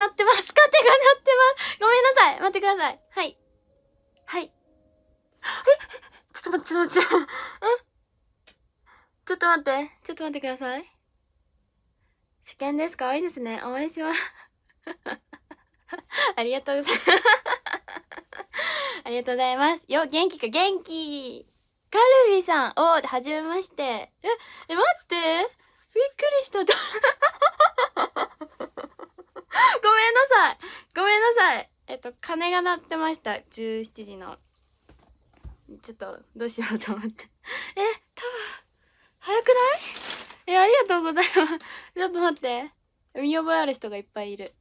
なってます。カテがなってます。ごめんなさい。待ってください。はい。はい。えちょっと待って、ちょっと待って。えちょっと待って。ちょっと待ってください。初見です。かわいいですね。応援します。ありがとうございます。ありがとうございます。よ、元気か、元気カルビさん、おー、はじめまして。え、え、待ってびっくりした。ごめんなさい。ごめんなさい。えっと、鐘が鳴ってました。17時の。ちょっと、どうしようと思って。え、多分、早くないえ、ありがとうございます。ちょっと待って。見覚えある人がいっぱいいる。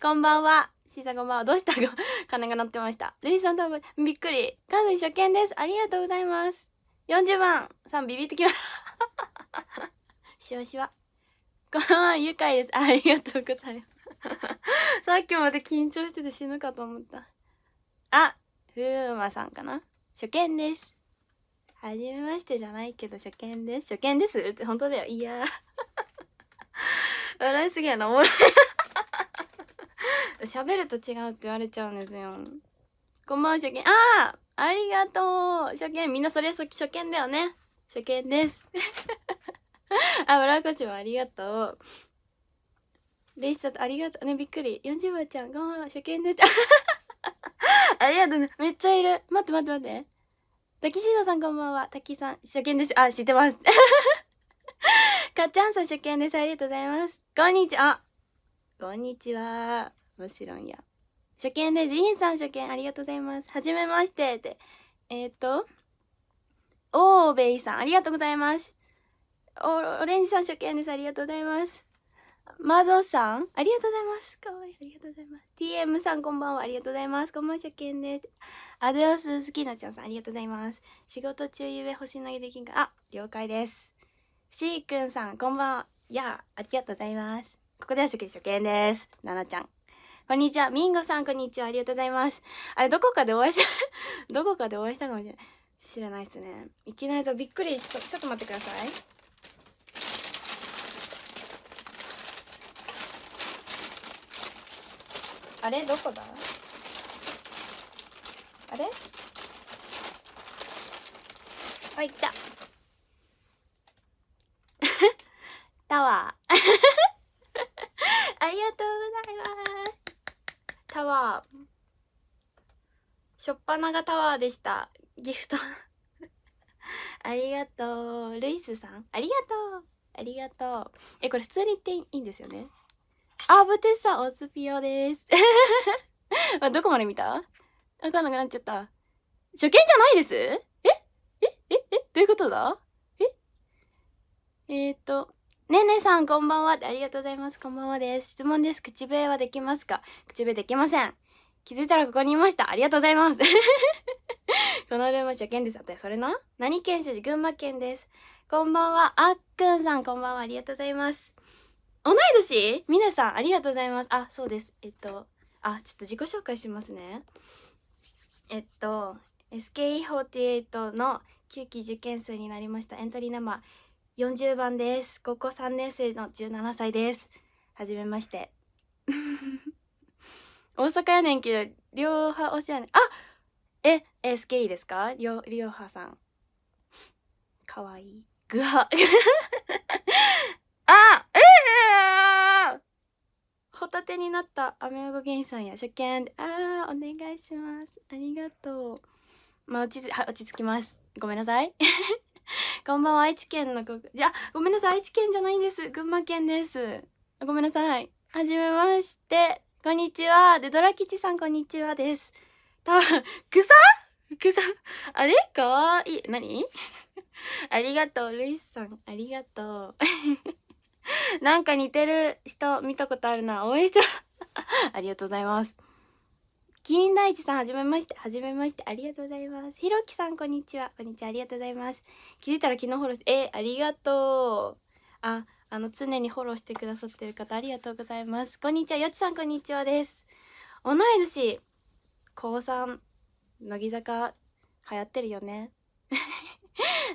こんばんは。シーさんこんばんは。どうしたが 鐘が鳴ってました。ルイさん多分、びっくり。感度一生懸です。ありがとうございます。40番さんビビってきます。しわしわ。こんばんは、ゆかいです。ありがとうございます。さっきまで緊張してて死ぬかと思った。あ、ふうまさんかな初見です。はじめましてじゃないけど初見です。初見ですって本当だよ。いや 笑いすぎやな、おもろい。喋ると違うって言われちゃうんですよ。こんばんは、初見。ああありがとう初見みんなそれ初見だよね初見です あ、村越もありがとう。レイスさんありがとうね、びっくり。40番ちゃん、ごばん、初見です。ありがとうね。めっちゃいる。待って待って待って。滝シードさんこんばんは。滝さん、初見です。あ、知ってます。かっちゃんさん初見です。ありがとうございます。こんにちは。こんにちは。もちろんや。初見です。ーンさん初見ありがとうございます。はじめまして。って。えっ、と、オーベイさんありがとうございます。オレンジさん初見ですありがとうございますマドさんありがとうございますかわいいありがとうございます TM さんこんばんはありがとうございますこんばんは初見ですアデオス好きなちゃんさんありがとうございます仕事中ゆえ星投げできんかあ了解ですしーくんさんこんばんはいやありがとうございますここでは初見初見ですななちゃんこんにちは。ミンゴさん、こんにちは。ありがとうございます。あれ、どこかでお会いし、どこかでお会いしたかもしれない。知らないですね。いきなりとびっくり。ちょっと待ってください。あれどこだあれあいった タワー ありがとうございますタワーしょっぱながタワーでしたギフト ありがとうルイスさんありがとうありがとうえこれ普通に言っていいんですよねあ、ブテさん、オつピオです。あどこまで見たわかんなくなっちゃった。初見じゃないですええええどういうことだええー、っと、ねねさん、こんばんは。ありがとうございます。こんばんはです。質問です。口笛はできますか口笛できません。気づいたらここにいました。ありがとうございます。このルーム初見です。あと、それな何県出身群馬県です。こんばんは。あっくんさん、こんばんは。ありがとうございます。同い年みなさんありがとうございますあそうですえっとあちょっと自己紹介しますねえっと SKE48 の9期受験生になりましたエントリーナンバー40番です高校3年生の17歳ですはじめまして 大阪やねんけど両派おしゃねあえ SKE ですか両派さんかわいいグハ手になったアメ横ゲさんや初見であーお願いしますありがとうまあ落ちは落ち着きますごめんなさい こんばんは愛知県のこじゃごめんなさい愛知県じゃないんです群馬県ですごめんなさいはじめましてこんにちはでドラ吉さんこんにちはですた草草あれかわいい何 ありがとうルイスさんありがとう なんか似てる人見たことあるな。応援した。ありがとうございます。金大地さん、はじめまして。はじめまして。ありがとうございます。ひろきさん、こんにちは。こんにちは。ありがとうございます。気づいたら昨日フォローして、えありがとう。あ、あの、常にフォローしてくださってる方、ありがとうございます。こんにちは。よちさん、こんにちはです。同い年、高3、乃木坂、流行ってるよね。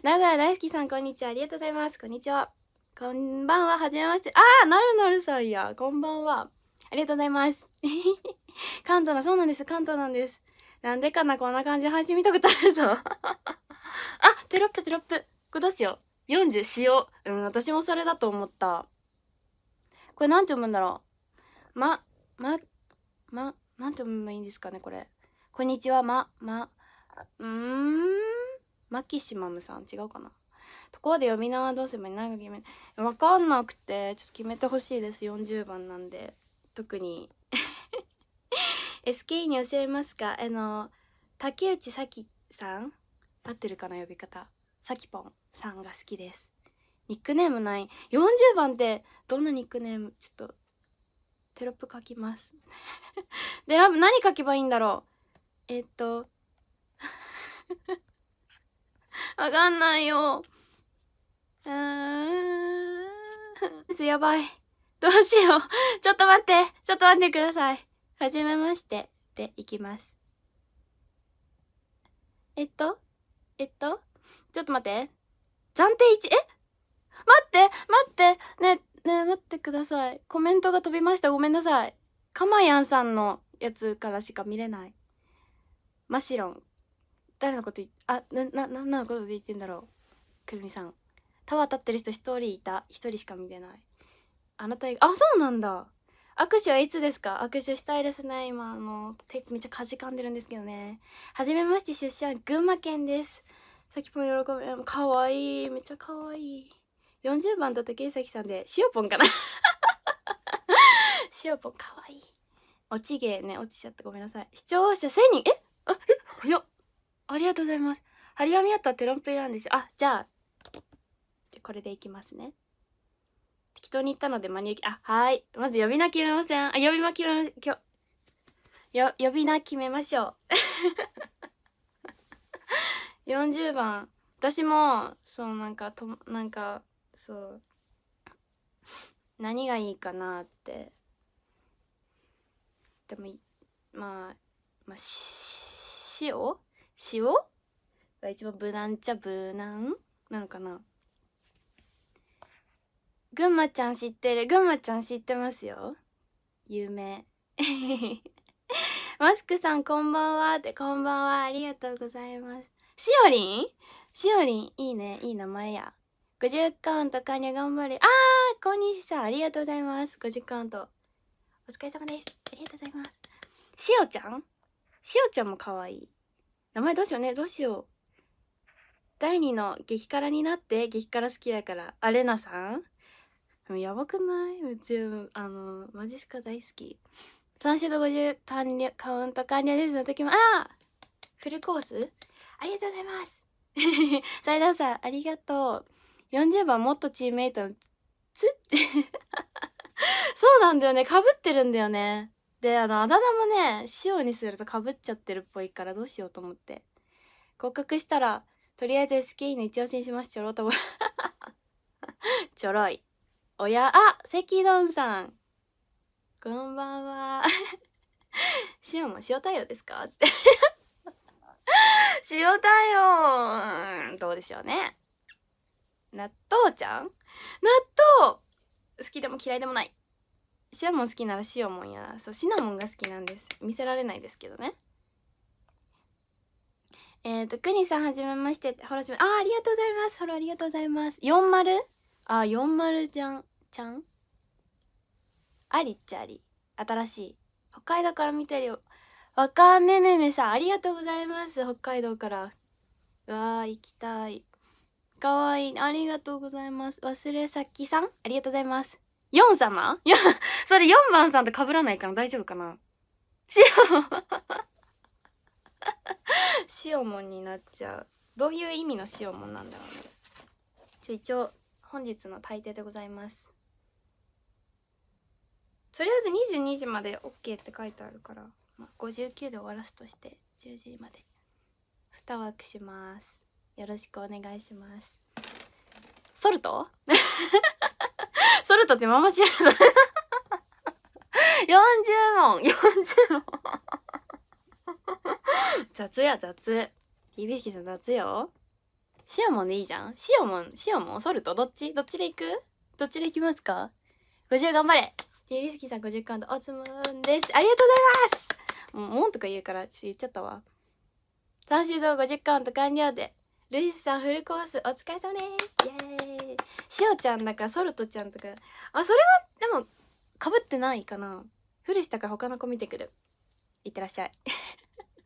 名古屋大好きさん、こんにちは。ありがとうございます。こんにちは。こんばんは、はじめまして。ああ、なるなるさんや。こんばんは。ありがとうございます。関東の、そうなんです。関東なんです。なんでかな、こんな感じ配信見たことあるぞ。あ、テロップテロップ。これどうしよう。40しよう。うん、私もそれだと思った。これなんて読むんだろう。ま、ま、ま、なんて読めばいいんですかね、これ。こんにちは、ま、ま、うーん、マキシマムさん。違うかな。ところで呼び名はどうすればいいか決め分かんなくてちょっと決めてほしいです40番なんで特に SKE に教えますかあの竹内咲さん合ってるかな呼び方咲ぽんさんが好きですニックネームない40番ってどんなニックネームちょっとテロップ書きますでラブ何書けばいいんだろうえっと わかんないようーん。やばい。どうしよう。ちょっと待って。ちょっと待ってください。はじめまして。で、いきます。えっと、えっと、ちょっと待って。暫定1、え待って待ってねね待ってください。コメントが飛びました。ごめんなさい。かまやんさんのやつからしか見れない。マシロン。誰のこと言っ、あ、な、な、なんのことで言ってんだろう。くるみさん。タワー立ってる人1人いた1人しか見てないあなたあそうなんだ握手はいつですか握手したいですね今あの手めっちゃかじかんでるんですけどねはじめまして出身は群馬県ですさきぽん喜びかわいいめっちゃかわいい40番だったけいさきさんで塩ぽんかな 塩ぽんかわいい落ち芸ね落ちちゃったごめんなさい視聴者1000人えあえ早っありがとうございます張り紙あったらテロンペイなんですよあじゃあこれでいきますね適当に言ったので真に受けあはいまず呼び名決めませんあ呼び名決めしょよ呼び名決めましょう40 番私もそうなんかとなんかそう何がいいかなってでもまあまあ塩塩が一番無難っちゃ無難なのかなぐんまちゃん知ってるぐんまちゃん知ってますよ有名 マスクさんこんばんはってこんばんはありがとうございますしおりんしおりんいいねいい名前や50カウント加入頑張れあー小西さんありがとうございます50カウントお疲れ様ですありがとうございますしおちゃんしおちゃんも可愛い名前どうしようねどうしよう第2の激辛になって激辛好きやからあれなさんでもやばくないうちの、あの、マジスカ大好き。サンシェード50完了、カウント完了ですの時も、ああフルコースありがとうございます 斉藤さん、ありがとう。40番、もっとチームメイトの、つって そうなんだよね。かぶってるんだよね。で、あの、あだ名もね、塩にすると被っちゃってるっぽいからどうしようと思って。合格したら、とりあえず SKE の一押しにします。ちょろと。ちょろい。おや、あ、関丼さん。こんばんは。塩 も塩太陽ですかって。塩太陽、どうでしょうね。納豆ちゃん納豆好きでも嫌いでもない。シナモン好きならシオモンやそう、シナモンが好きなんです。見せられないですけどね。えっ、ー、と、くにさん、はじめまして。フローしまあありがとうございます。フォロありがとうございます。40? あ、40じゃん。ちゃんありっちゃあり新しい北海道から見てるよわかめめめさんありがとうございます北海道からわあ行きたいかわいいありがとうございます忘れさきさんありがとうございます4様いやそれ4番さんと被らないかな大丈夫かな塩オシオになっちゃうどういう意味の塩もんなんだろうねちょ一応本日の大抵でございますとりあえず22時まで OK って書いてあるから、まあ、59で終わらすとして10時まで2枠しますよろしくお願いしますソルト ソルトってママ知らない40 問40問 雑や雑響きさん雑よシオモンでいいじゃんシオモンシオモンソルトどっちどっちでいくどっちでいきますか50頑張れでウスキーさん50カウントおつむんですありがとうございますもうもんとか言うから言っちゃったわ三週動50カウント完了でルイスさんフルコースお疲れ様ですイエーイしおちゃんだからソルトちゃんとかあそれはでもかぶってないかなフルしたから他の子見てくるいってらっしゃい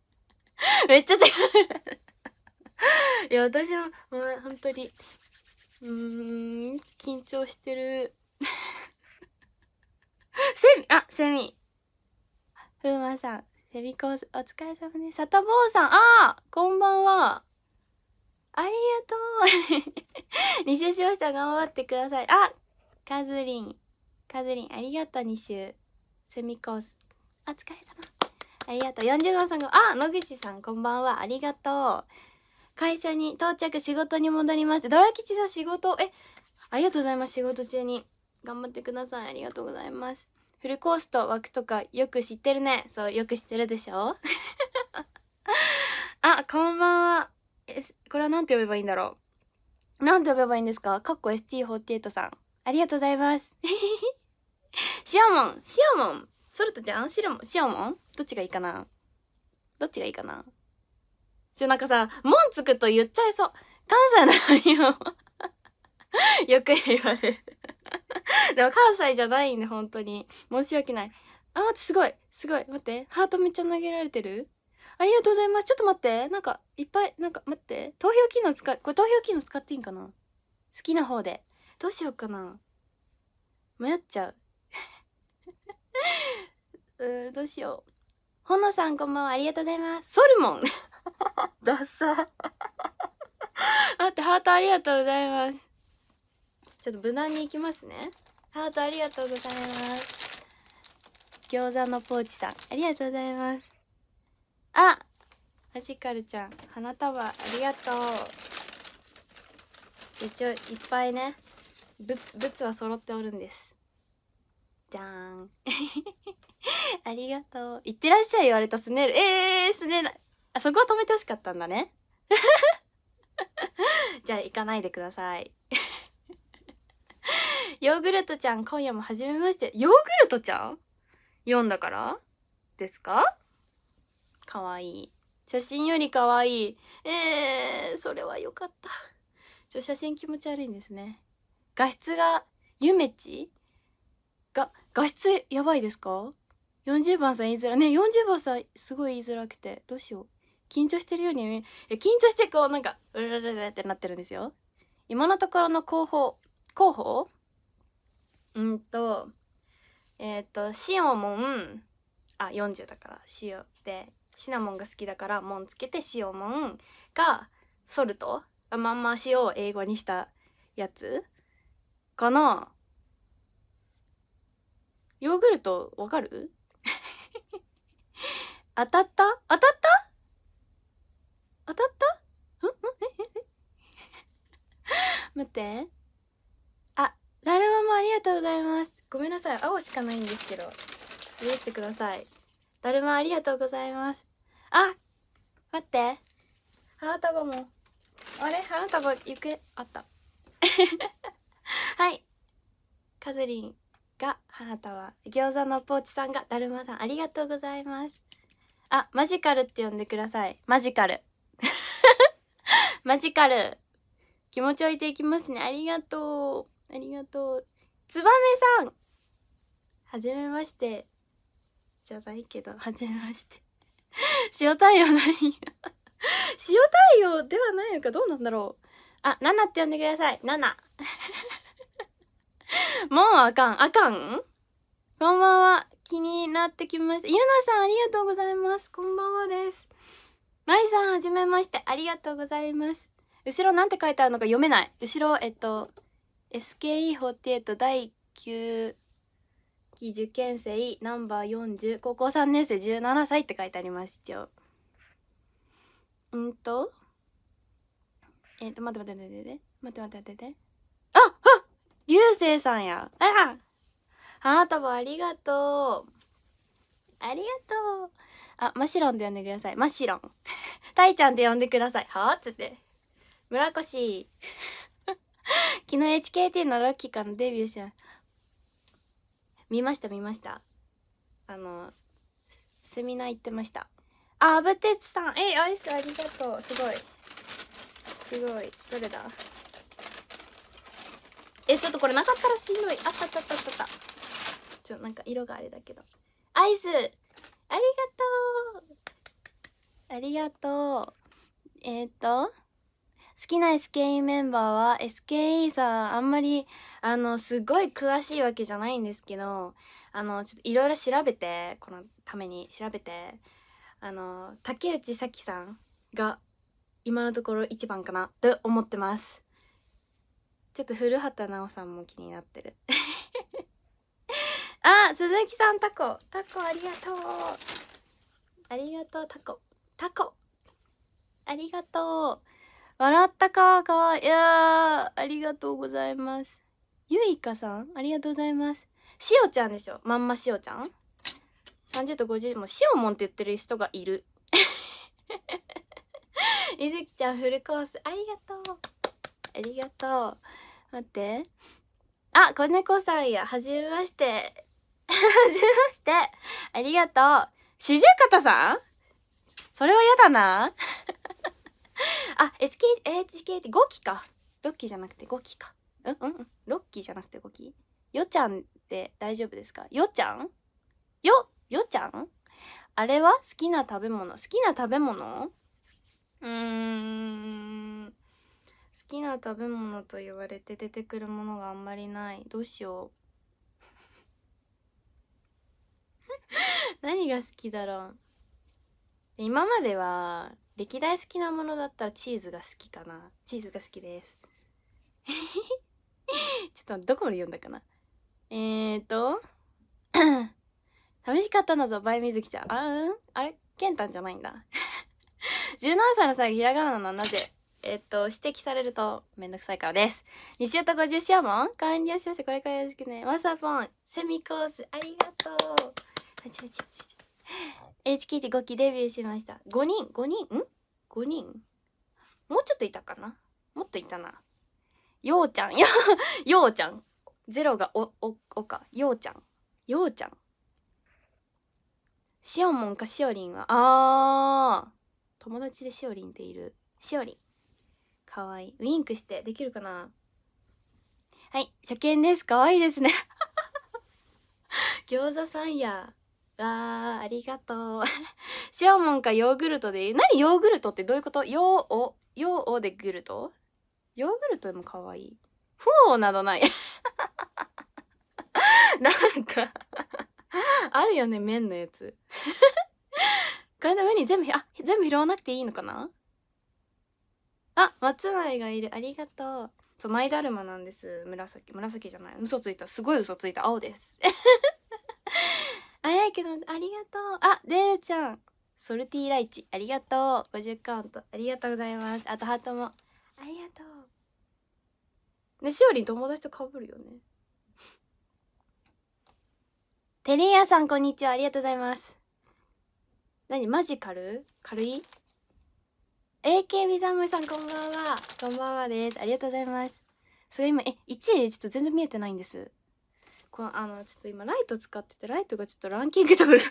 めっちゃ違ういや私はもう本当にうーん緊張してるセミ、あ、セミ。ふうまさん、セミコース、お疲れ様です。サタボーさん、ああこんばんは。ありがとう。二周しました。頑張ってください。あカズリン。カズリン、ありがとう、二周。セミコース。お疲れ様。ありがとう。40番さんが、あ野口さん、こんばんは。ありがとう。会社に到着、仕事に戻りまして。ドラ吉さん、仕事、え、ありがとうございます。仕事中に。頑張ってくださいありがとうございますフルコースと枠とかよく知ってるねそうよく知ってるでしょ あこんばんはえこれは何て呼べばいいんだろう何て呼べばいいんですかかっこ ST48 さんありがとうございます シアモンシアモンソルトちゃんシラモンシアモンどっちがいいかなどっちがいいかなちょ、なんかさ、門つくと言っちゃいそう。関西なのよ。よく言われる でも関西じゃないんで、本当に。申し訳ない。あ、待って、すごい。すごい。待って。ハートめっちゃ投げられてるありがとうございます。ちょっと待って。なんか、いっぱい、なんか、待って。投票機能使、これ投票機能使っていいんかな好きな方で。どうしようかな。迷っちゃう。うん、どうしよう。ほのさんこんばんは。ありがとうございます。ソルモンダッサ 待って、ハートありがとうございます。ちょっと無難に行きますねハートありがとうございます餃子のポーチさんありがとうございますあマジカルちゃん花束ありがとう一応いっぱいねぶつは揃っておるんですじゃーん ありがとういってらっしゃい言われたすねるえーすねないあそこは止めてほしかったんだね じゃあ行かないでくださいヨーグルトちゃん、今夜も初めまして。ヨーグルトちゃん読んだからですかかわいい。写真よりかわいい。えー、それはよかった。ちょ、写真気持ち悪いんですね。画質が、ゆめちが、画質やばいですか ?40 番さん言いづら。ね、40番さんすごい言いづらくて。どうしよう。緊張してるように見え、緊張してこうなんか、うらららってなってるんですよ。今のところの広報、広報うんとえっ、ー、とシオモンあ40だから塩でシナモンが好きだからモンつけてシオモンがソルトまんま塩を英語にしたやつかなヨーグルトわかる 当たった当たった当たった 待ってラルマもありがとうございます。ごめんなさい。青しかないんですけど。許してください。だるまありがとうございます。あ待って。花束も。あれ花束行方あった。はい。カズリンが花束。餃子のポーチさんがだるまさんありがとうございます。あ、マジカルって呼んでください。マジカル。マジカル。気持ち置いていきますね。ありがとう。ありがとうつばめさんはじめましてじゃないけどはじめまして塩 対応ない塩 対応ではないのかどうなんだろうあナナって呼んでくださいナナ もうあかんあかんこんばんは気になってきましたゆなさんありがとうございますこんばんはですまいさんはじめましてありがとうございます後ろなんて書いてあるのか読めない後ろえっと SKE48 第9期受験生ナンバー40高校3年生17歳って書いてあります一応うんとえっ、ー、と待って待って待って待って待って待って待ってあっあ流星さんやあ花束ありがとうありがとうあマシロンで呼んでくださいマシロンタイちゃんで呼んでくださいはあっつって村越 昨日 HKT のラッキーからのデビューしま見ました見ましたあのセミナー行ってましたあぶてつさんえアイスありがとうすごいすごいどれだえちょっとこれなかったらしんどいあったあったあったあったちょなんか色があれだけどアイスありがとうありがとうえっ、と好きな SKE メンバーは SKE さんあんまりあのすごい詳しいわけじゃないんですけどあのちょっといろいろ調べてこのために調べてあの竹内咲さんが今のところ一番かなと思ってますちょっと古畑奈央さんも気になってる あ鈴木さんタコタコありがとうありがとうタコタコありがとう笑ったかかわいいやありがとうございますゆいかさんありがとうございますしおちゃんでしょまんましおちゃん30と50もしおもんって言ってる人がいるゆ ずきちゃんフルコースありがとうありがとう待ってあ子猫さんやはじめましてはじめましてありがとう四十肩さんそれはやだなあ SK HK って5期か6期じゃなくて5期かうんうん6期じゃなくて5期よちゃんって大丈夫ですかよちゃんよよちゃんあれは好きな食べ物好きな食べ物うーん好きな食べ物と言われて出てくるものがあんまりないどうしよう 何が好きだろう今までは歴代好きなものだったらチーズが好きかなチーズが好きです ちょっとどこまで読んだかなえーと 寂しかったのぞバイみずきちゃんあうんあれケンタンじゃないんだ17歳 の際ひらがなのなぜえっと、指摘されるとめんどくさいからです。2週と50週も完了しました。これからよろしくね。わさぽん、セミコース、ありがとう。ちょちょちょちょ。HKT5 期デビューしました5人5人ん5人もうちょっといたかなもっといたなようちゃんようちゃんゼロがおおおかようちゃんようちゃんしおもんかしおりんはあー友達でしおりんっているしおりんかわいいウィンクしてできるかなはい初見ですかわいいですね 餃子さんやわー、ありがとう。シアモンかヨーグルトでいい。何ヨーグルトってどういうことヨーオ、ヨーオでグルトヨーグルトでも可愛い。フォーなどない。なんかあるよね、麺のやつ。これの上に全部、あ、全部拾わなくていいのかなあ、松前がいる。ありがとう。そう、マイダルマなんです。紫、紫じゃない。嘘ついた。すごい嘘ついた。青です。早いけど、ありがとう。あ、デールちゃん。ソルティーライチ、ありがとう。50カウント、ありがとうございます。あと、ハートも。ありがとう。ね、しおりん友達とかぶるよね。テレイヤさん、こんにちは。ありがとうございます。何マジカル軽い ?AKB 侍さん、こんばんは。こんばんはです。ありがとうございます。すごい今、え、1位、ちょっと全然見えてないんです。こあのちょっと今ライト使っててライトがちょっとランキングとか変わ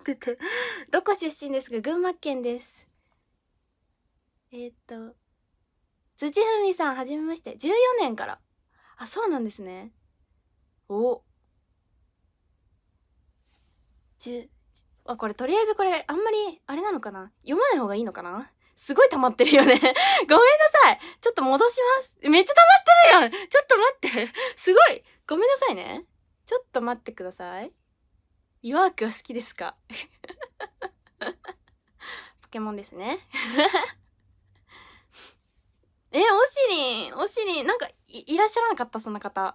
ってて どこ出身ですか群馬県ですえっ、と辻文さんはじめまして14年からあそうなんですねおじあこれとりあえずこれあんまりあれなのかな読まない方がいいのかなすごい溜まってるよね ごめんなさい。ちょっと戻します。めっちゃ溜まってるやん。ちょっと待って。すごい。ごめんなさいね。ちょっと待ってください。イワークは好きですか ポケモンですね。え、おしりん、おしりん、なんかい、いらっしゃらなかった、そんな方。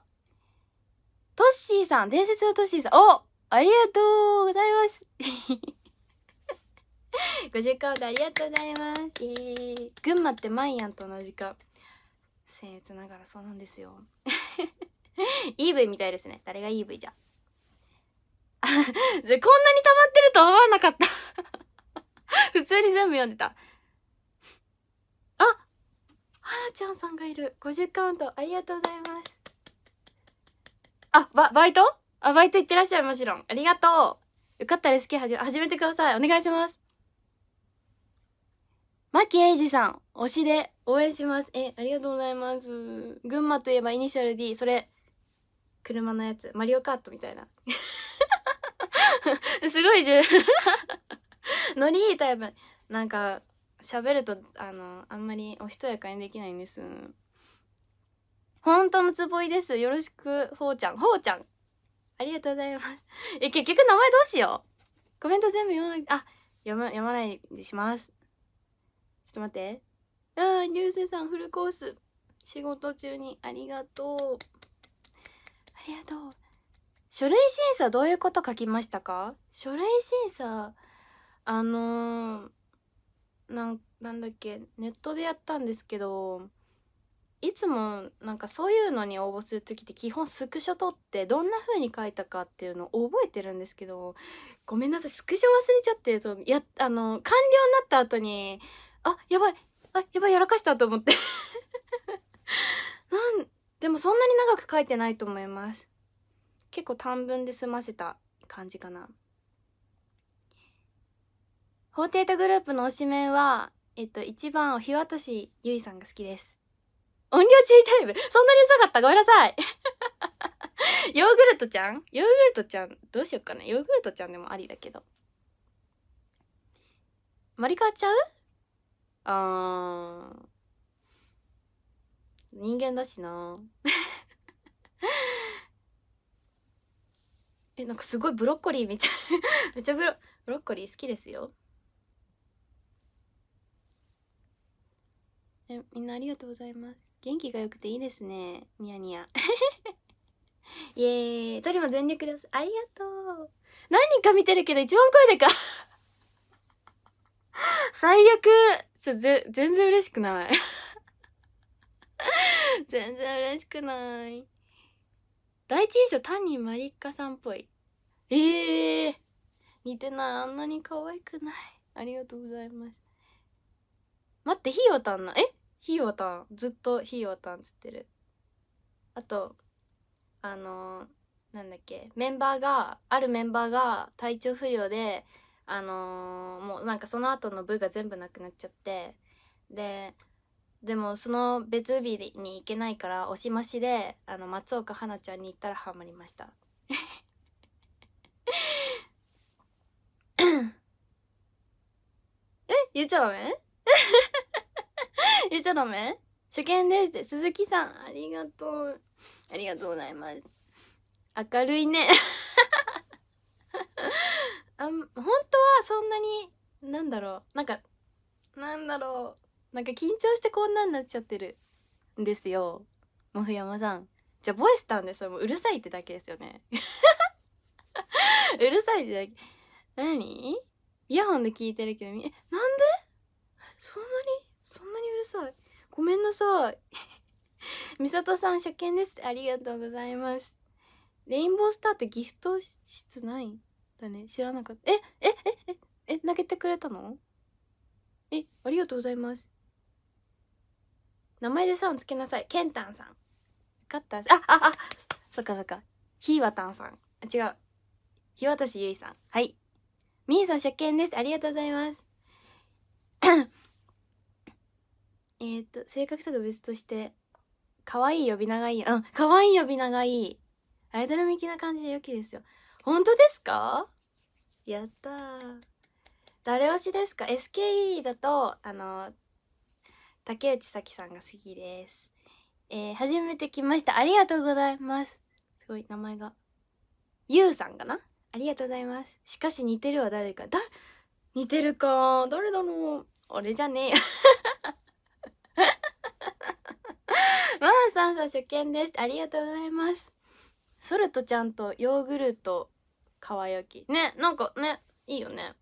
トッシーさん、伝説のトッシーさん、おありがとうございます。50カウントありがとうございます。イエーイ。群馬ってマイアンと同じか。僭越ながらそうなんですよ。EV みたいですね誰が EV じゃ こんなに溜まってると思わなかった 普通に全部読んでたあはらちゃんさんがいる50カウントありがとうございますあババイトあバイト行ってらっしゃいもちろんありがとうよかったら好き始めてくださいお願いしますえ英二さん推しで応援しますえありがとうございます群馬といえばイニシャル D それ車のやつマリオカートみたいな すごいじゅノリいいタイプなんか喋るとあのあんまりおしとやかにできないんです本当のつぼいですよろしくほうちゃんほうちゃんありがとうございますえ結局名前どうしようコメント全部読まないあ読ま読まないでしますちょっと待ってああ流星さんフルコース仕事中にありがとうりがとう書類審査どういうこと書きましたか書類審査あのー、なんなんだっけネットでやったんですけどいつもなんかそういうのに応募する時って基本スクショ撮ってどんな風に書いたかっていうのを覚えてるんですけどごめんなさいスクショ忘れちゃってそやあの完了になった後にあやばいあやばいやらかしたと思って なんでもそんなに長く書いてないと思います結構短文で済ませた感じかな法ーとグループの推しメンはえっと1番を日渡しゆいさんが好きです音量注意タイムそんなに遅かったごめんなさい ヨーグルトちゃんヨーグルトちゃんどうしよっかなヨーグルトちゃんでもありだけどマリカちゃうああ。人間だしな えなんかすごいブロッコリー めっちゃめちゃブロブロッコリー好きですよえみんなありがとうございます元気が良くていいですねニヤニヤ イエーイどれも全力ですありがとう何人か見てるけど一番声でか最悪ちょぜ全然嬉しくない 全然嬉しくない第一印象単にマリカさんっぽいええー、似てないあんなに可愛くないありがとうございます待ってひよたんなえひよたんずっとひよたんつってるあとあのー、なんだっけメンバーがあるメンバーが体調不良であのー、もうなんかその後の部が全部なくなっちゃってででもその別日に行けないからおしましであの松岡花ちゃんに行ったらハマりました え言っちゃダメ 言っちゃダメ初見ですって鈴木さんありがとうありがとうございます明るいね あ本当はそんなになんだろうなんかなんだろうなんか緊張してこんなんなっちゃってるんですよも真冬山さんじゃあボイスたンでそれもううるさいってだけですよね うるさいってだけ何イヤホンで聞いてるけどえなんでそんなにそんなにうるさいごめんなさい みさとさん初見ですありがとうございますレインボースターってギフト室ないだね知らなかったえええええ投げてくれたのえありがとうございます名前でさんつけなさいケンタンさん分かったあああそっかそっかひわたんさんあ違うひわたしゆいさんはいみーさん初見ですありがとうございます えっと性格とか別として可愛い呼び名がいいうん可愛い呼び名がいいアイドル向きな感じで良きですよ本当ですかやった誰推しですか SKE だとあの竹内咲さんが好きです。えー、初めて来ました。ありがとうございます。すごい、名前が。ゆうさんかなありがとうございます。しかし似てるは誰か。だ、似てるか。誰だろう。俺じゃねえ。マ あさんさん初見です。ありがとうございます。ソルトちゃんとヨーグルト、かわゆき。ね、なんかね、いいよね。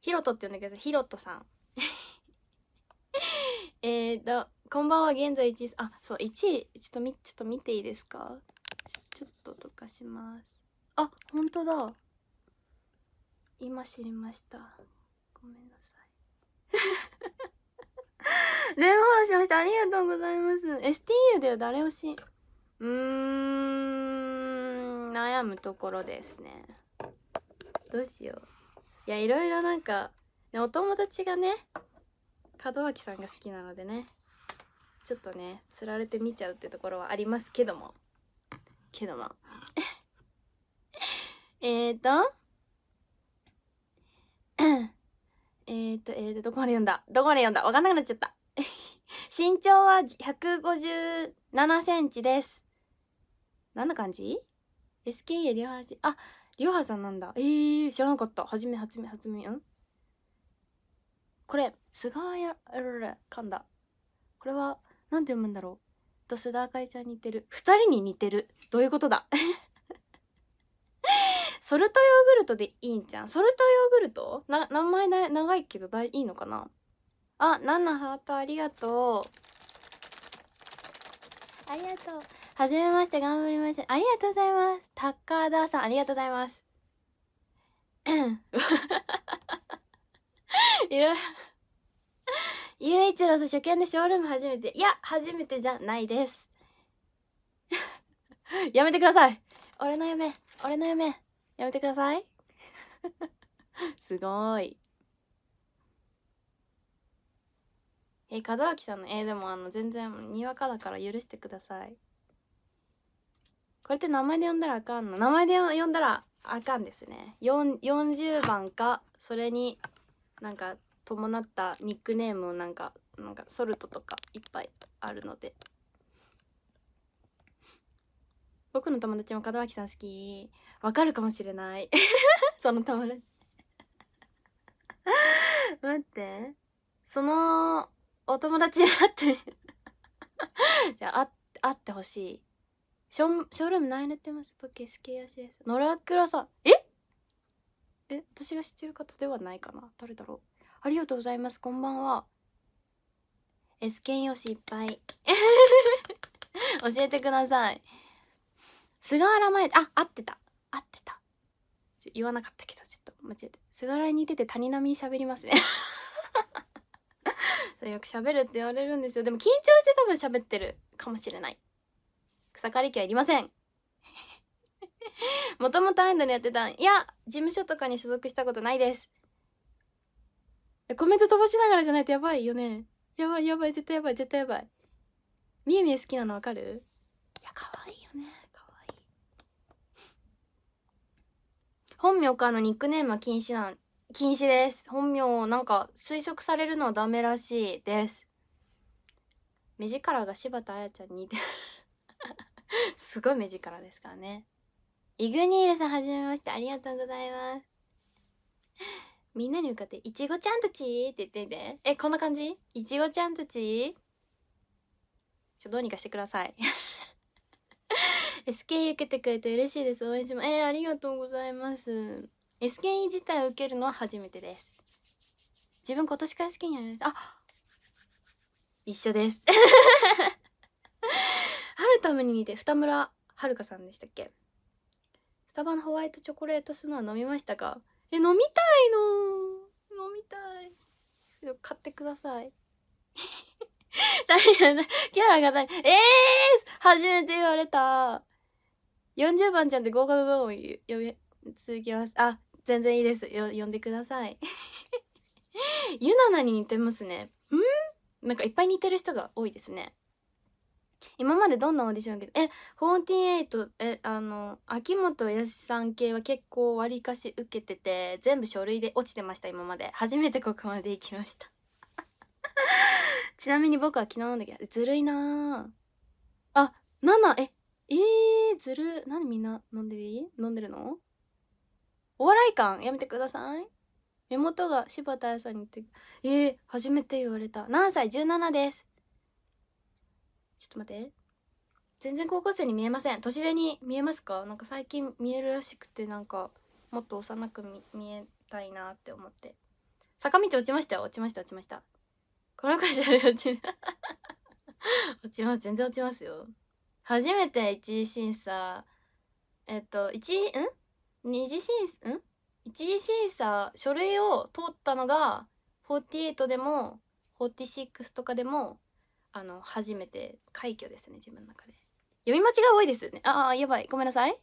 ヒロトって呼んでください。ヒロトさん。えっ、ー、と、こんばんは、現在1位、あ、そう、1位、ちょっとみ、ちょっと見ていいですかちょっとどかします。あ、ほんとだ。今知りました。ごめんなさい。電 話フォローしました。ありがとうございます。STU では誰推しうーん、悩むところですね。どうしよう。いや、いろいろなんか、お友達がね、門脇さんが好きなのでねちょっとねつられて見ちゃうってところはありますけどもけども えっと えっとえっ、ー、とどこまで読んだどこまで読んだ分かんなくなっちゃった 身長は157センチです何の感じ ?SKE 両ジあ両ハさんなんだえー、知らなかった初め初め初めうんこれ菅や噛んだこれは何て読むんだろうと須田あかりちゃん似てる2人に似てるどういうことだ ソルトヨーグルトでいいんじゃんソルトヨーグルトな名前な長いけどだいいのかなあナンナハートありがとうありがとうはじめまして頑張りましたありがとうございますタッカ高田さんありがとうございますいゆういちろうさん初見でショールーム初めていや初めてじゃないです やめてください俺の夢俺の夢やめてください すごいえ門脇さんのえでもあの全然にわかだから許してくださいこれって名前で呼んだらあかんの名前で呼んだらあかんですね40番かそれになんか伴ったニックネームなんかなんかソルトとかいっぱいあるので僕の友達も門脇さん好きわかるかもしれない その友達待ってそのお友達に会って じゃあ会ってほしいショショールーム何やってますポケスケヤシです野良倉さんええ私が知ってる方ではないかな誰だろうありがとうございます。こんばんは。S 剣よしいっぱい。教えてください。菅原前、あ、合ってた。合ってた。言わなかったけど、ちょっと間違えて。菅原に似てて谷波に喋りますね よく喋るって言われるんですよ。でも緊張して多分喋ってるかもしれない。草刈り機はいりません。もともとアイドルやってたん。いや、事務所とかに所属したことないです。コメント飛ばしながらじゃないとやばいよね。やばいやばい、絶対やばい、絶対やばい。みえみえ好きなのわかるいや、可愛いよね。可愛い。本名かあのニックネームは禁止なん、禁止です。本名、なんか推測されるのはダメらしいです。目力が柴田彩ちゃんに似て すごい目力ですからね。イグニールさん、はじめまして。ありがとうございます。みんなに向かって「いちごちゃんたち」って言ってみてえこんな感じいちごちゃんたちちょどうにかしてください SKE 受けてくれて嬉しいです応援しますえー、ありがとうございます SKE 自体受けるのは初めてです自分今年から好きにやりましたあ一緒です 春ために似て二村遥さんでしたっけスタバのホワイトチョコレートスノア飲みましたかえ飲みたいの飲みたい買ってください誰が キャラが誰ええー、初めて言われた40番ちゃんで合格部を呼び続きますあ全然いいですよ呼んでくださいゆななに似てますねうんなんかいっぱい似てる人が多いですね今までどんなオーディション受けえ48えあの秋元康さん系は結構わりかし受けてて全部書類で落ちてました今まで初めてここまで行きました ちなみに僕は昨日飲んだけどずるいなあ7ええー、ずる何みんな飲んでる飲んでるのお笑い感やめてください目元が柴田彩さんに言ってえー、初めて言われた何歳17ですちょっと待って全然高校生に見えません年上に見えますかなんか最近見えるらしくてなんかもっと幼く見えたいなって思って坂道落ちましたよ落ちました落ちましたこの会社で落ちる 落ちます全然落ちますよ初めて一次審査えっと一ん二次審査ん一次審査書類を通ったのが48でも46とかでもあの初めて快挙ですね自分の中で読み間違い多いですよねああやばいごめんなさい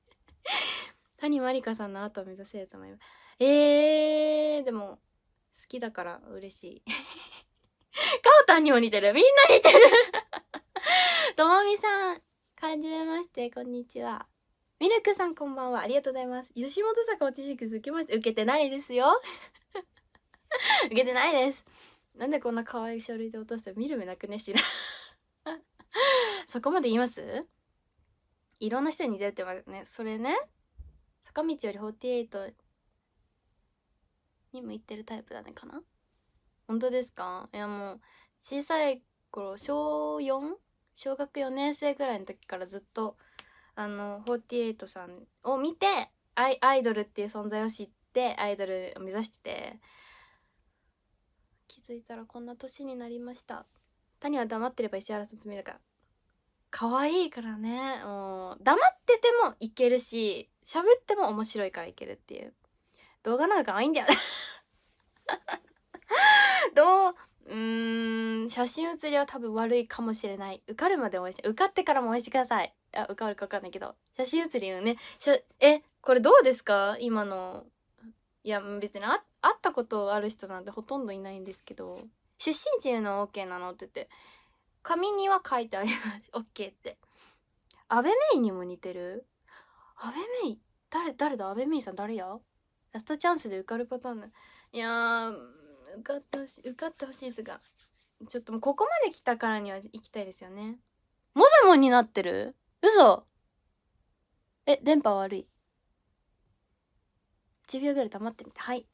谷まりかさんの後を目指せると思いますえー、でも好きだから嬉しいかおたんにも似てるみんな似てる ともみさんはじめましてこんにちはミルクさんこんばんはありがとうございます吉本坂オティシックス受けました受けてないですよ 受けてないですなんでこんな可愛い書類で落としたら見る目なくねしら そこまで言いますいろんな人に出会ってますねそれね坂道より48に向いてるタイプだねかな本当ですかいやもう小さい頃小 4? 小学4年生ぐらいの時からずっとあの48さんを見てアイアイドルっていう存在を知ってアイドルを目指してて気づいたらこんな年になりました谷は黙ってれば石原さつだから可愛いからねもう黙っててもいけるし喋っても面白いからいけるっていう動画なんか可愛いんだよ どううん写真写りは多分悪いかもしれない受かるまで応援して受かってからも応援してくださいあ受かるか分かんないけど写真写りのねしゃえこれどうですか今のいや別にっ会ったことある人なんてほとんどいないんですけど出身地言うのは OK なのって言って紙には書いてあります OK ってアベメイにも似てるアベメイ誰誰だアベメイさん誰やラストチャンスで受かるパターンいや受かってほしい受かってほしいですがちょっともうここまで来たからには行きたいですよねモゼモンになってる嘘え電波悪い10秒ぐらい黙ってみてはい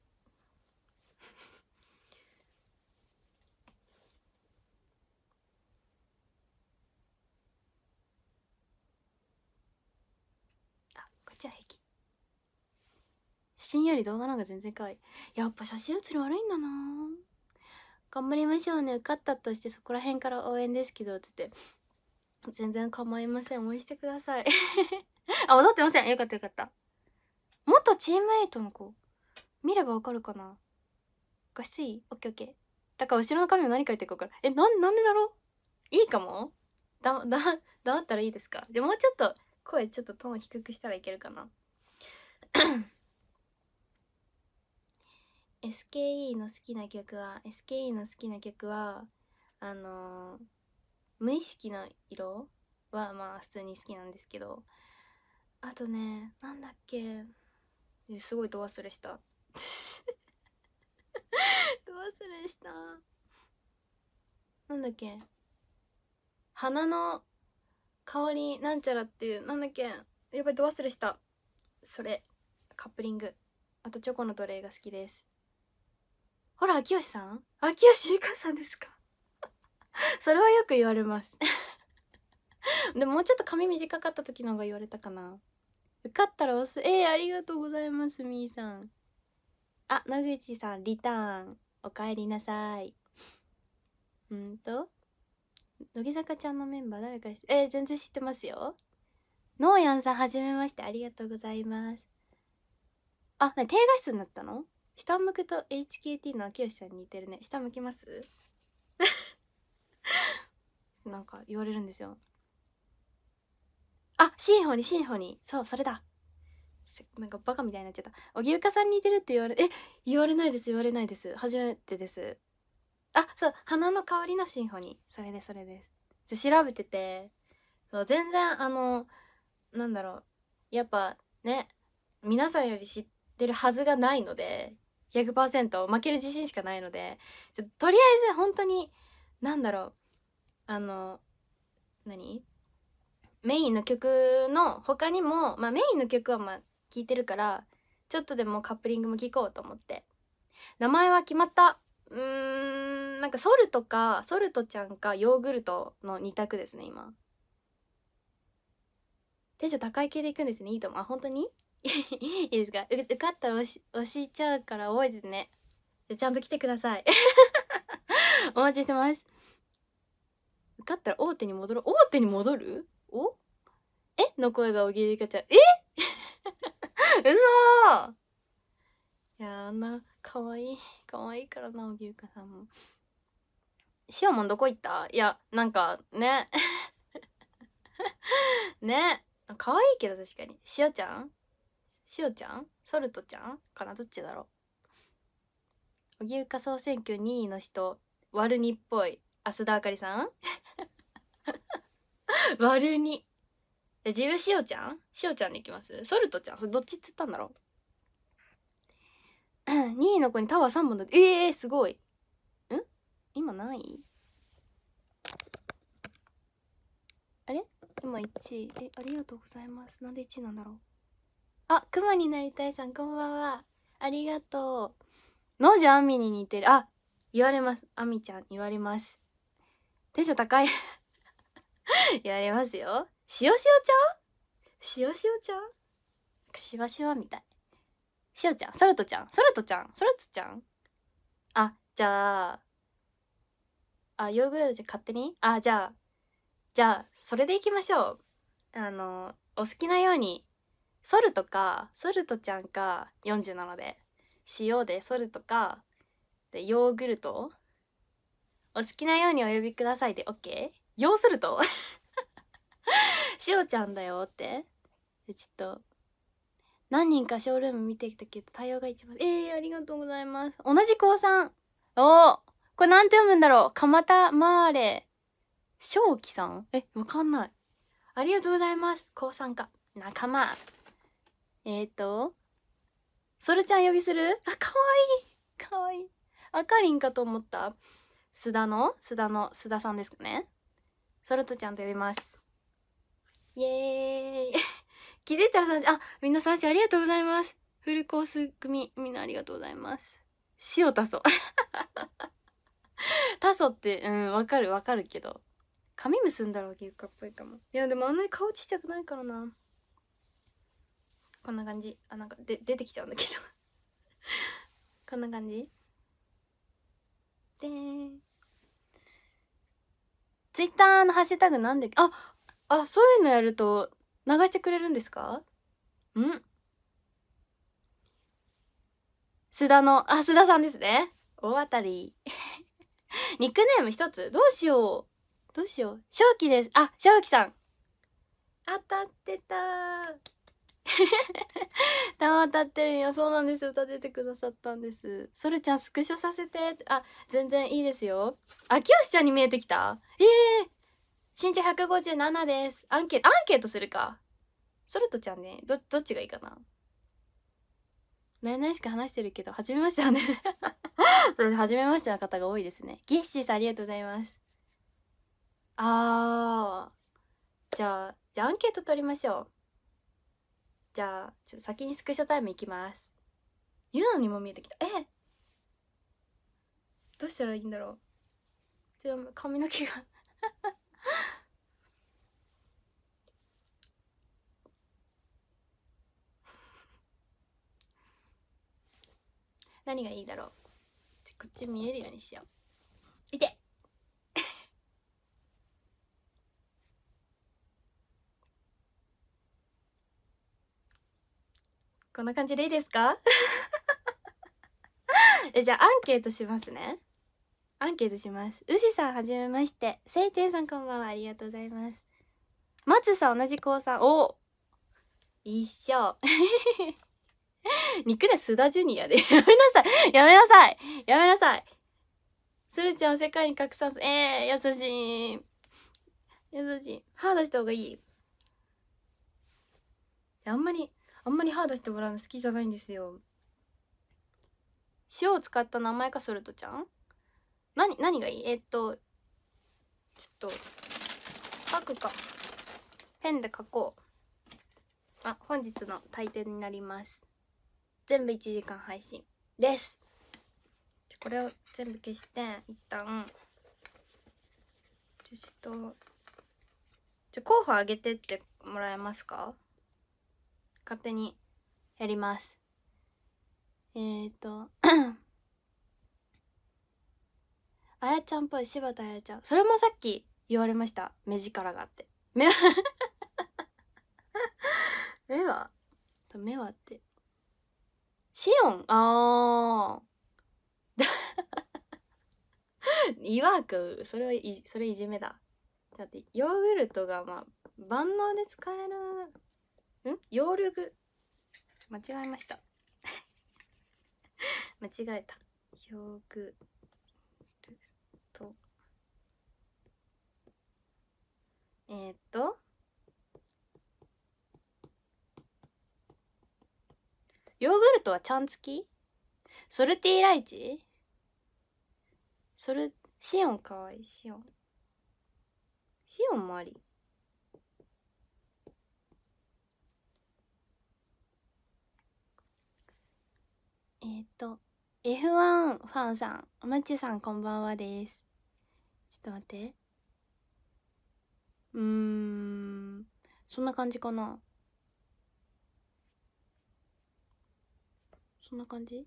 真より動画の方が全然可愛いやっぱ写真写り悪いんだな頑張りましょうね受かったとしてそこら辺から応援ですけどってって全然構いません応援してください あ踊ってませんよかったよかった元チームエイトの子見ればわかるかな画質いいオッケーオッケーだから後ろの髪を何書いてるか分からえなんなんでだろういいかもだだ 黙ったらいいですかでもうちょっと声ちょっとトーン低くしたらいけるかな SKE の好きな曲は SKE の好きな曲はあのー、無意識の色はまあ普通に好きなんですけどあとねなんだっけすごいド忘れした ド忘れしたなんだっけ花の香りなんちゃらっていうなんだっけやっぱりド忘れしたそれカップリングあとチョコの奴隷が好きですほら秋吉さん秋吉ゆかさんですか それはよく言われます でももうちょっと髪短かった時の方が言われたかな受かったら押すえー、ありがとうございますみーさんあ野口さんリターンおかえりなさいうんと乃木坂ちゃんのメンバー誰かえー、全然知ってますよノーヤンさんはじめましてありがとうございますあ、な低画質になったの下向くと HKT の秋吉さんに似てるね下向きます なんか言われるんですよあシンフォニーシンフォニーそうそれだなんかバカみたいになっちゃった荻生さんに似てるって言われえ言われないです言われないです初めてですあそう花の香りのシンフォニーそれでそれです調べててそう全然あのなんだろうやっぱね皆さんより知ってるはずがないので100%負ける自信しかないのでちょとりあえず本当に何だろうあの何メインの曲の他にも、まあ、メインの曲はまあ聴いてるからちょっとでもカップリングも聴こうと思って名前は決まったうーんなんかソルトかソルトちゃんかヨーグルトの2択ですね今テンション高い系でいくんですねいいと思うあ本当に いいですか受かったら押ししちゃうから覚えててねちゃんと来てください お待ちしてます受かったら大手に戻る大手に戻るおえの声がおぎりかちゃんえうそいやあんなかわいいかわいいからなおぎゆかさんもしおもんどこ行ったいやなんかね ね可愛いけど確かにしおちゃんしおちゃんソルトちゃんかなどっちだろう荻生総選挙2位の人悪にっぽい浅田あかりさん悪 に自分しおちゃんしおちゃんでいきますソルトちゃんそれどっちっつったんだろう2位 の子にタワー3本だええー、すごいん今ないあれ今1位えありがとうございますなんで1位なんだろうあ、クマになりたいさん、こんばんは。ありがとう。農場あみに似てる。あ、言われます。あみちゃん、言われます。テンション高い 言われますよ。しおしおちゃんしおしおちゃんしわしわみたい。しおちゃん、そらとちゃん、そらとちゃん、そらとちゃん。あ、じゃあ、あ、ヨーグルトじゃ勝手にあ、じゃあ、じゃあ、それでいきましょう。あの、お好きなようにソルトかソルトちゃんか40なので塩でソルトかでヨーグルトお好きなようにお呼びくださいで OK? ヨーソルト塩ちゃんだよってでちょっと何人かショールーム見てきたけど対応が一番えー、ありがとうございます同じ高3おおこれなんて読むんだろう蒲田マーレ正気さんえわかんないありがとうございます高3か仲間えっ、ー、と、ソルちゃん呼びする あ、かわいいかわいい。あかりんかと思った。須田の須田の、須田さんですかね。ソルトちゃんと呼びます。イエーイ 気づいたら3あ、みんな3種ありがとうございます。フルコース組、みんなありがとうございます。塩タソ。タソって、うん、わかるわかるけど。髪結んだら牛かっぽいかも。いや、でもあんなに顔ちっちゃくないからな。こんな感じあなんかで出てきちゃうんだけど こんな感じでツイッターのハッシュタグなんでああそういうのやると流してくれるんですかん須田のあ須田さんですね大当たり ニックネーム一つどうしようどうしよう正気ですあ正気さん当たってた玉 立ってるんやそうなんですよ歌出てくださったんですソルちゃんスクショさせてあ全然いいですよ秋吉ちゃんに見えてきたええー、身長157ですアンケアンケートするかソルトちゃんねどどっちがいいかな何々しか話してるけど初めましてだね 初めましての方が多いですねギッシーさんありがとうございますあーじゃあじゃあアンケート取りましょうじゃあちょっと先にスクショタイムいきますゆなのにも見えてきたえどうしたらいいんだろうちょ髪の毛が 何がいいだろうこっち見えるようにしようこんな感じでいいですか えじゃあアンケートしますねアンケートしますしさんはじめましてせいていさんこんばんはありがとうございます松さん同じ高ん。お一緒 肉で須田ジュニアでやめなさいやめなさいやめなさいスルちゃんを世界に拡散すえー、優しい優しい歯出した方がいいあんまりあんまり歯出してもらうの好きじゃないんですよ塩を使った名前かソルトちゃん何何がいいえー、っとちょっと書くかペンで書こうあ本日の退点になります全部1時間配信ですこれを全部消して一旦ちょっとじゃ候補あげてってもらえますか勝手にやります。えっ、ー、とあやちゃんっぽい柴田あやちゃん。それもさっき言われました。目力があって。目は 目は目はって。シオンああ いわく、それはい、それいじめだ。だって、ヨーグルトがまあ、万能で使えるんヨールグ間違えました 間違えたヨーグルトえー、っとヨーグルトはちゃん付きソルティーライチソルシオンかわいいシオンシオンもありえっ、ー、と F1 ファンさんおッちさんこんばんはですちょっと待ってうーんそんな感じかなそんな感じ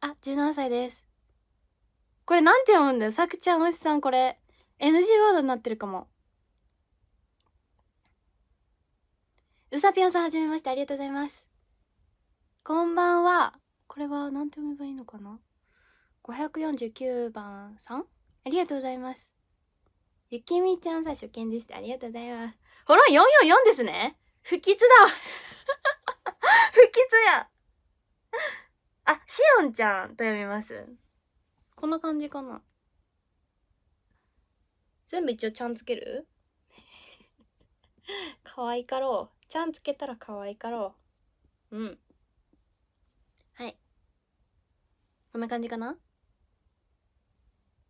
あ17歳ですこれなんて読むんだよさくちゃんおしさんこれ NG ワードになってるかもうさぴょんさんはじめましてありがとうございますこんばんはこれは何て読めばいいのかな549番さんありがとうございますゆきみちゃんさ初見でしたありがとうございますほら444ですね不吉だ 不吉やあしおんちゃんと読みますこんな感じかな全部一応ちゃんつける 可愛かろうちゃんつけたら可愛かろううんこんな感じかな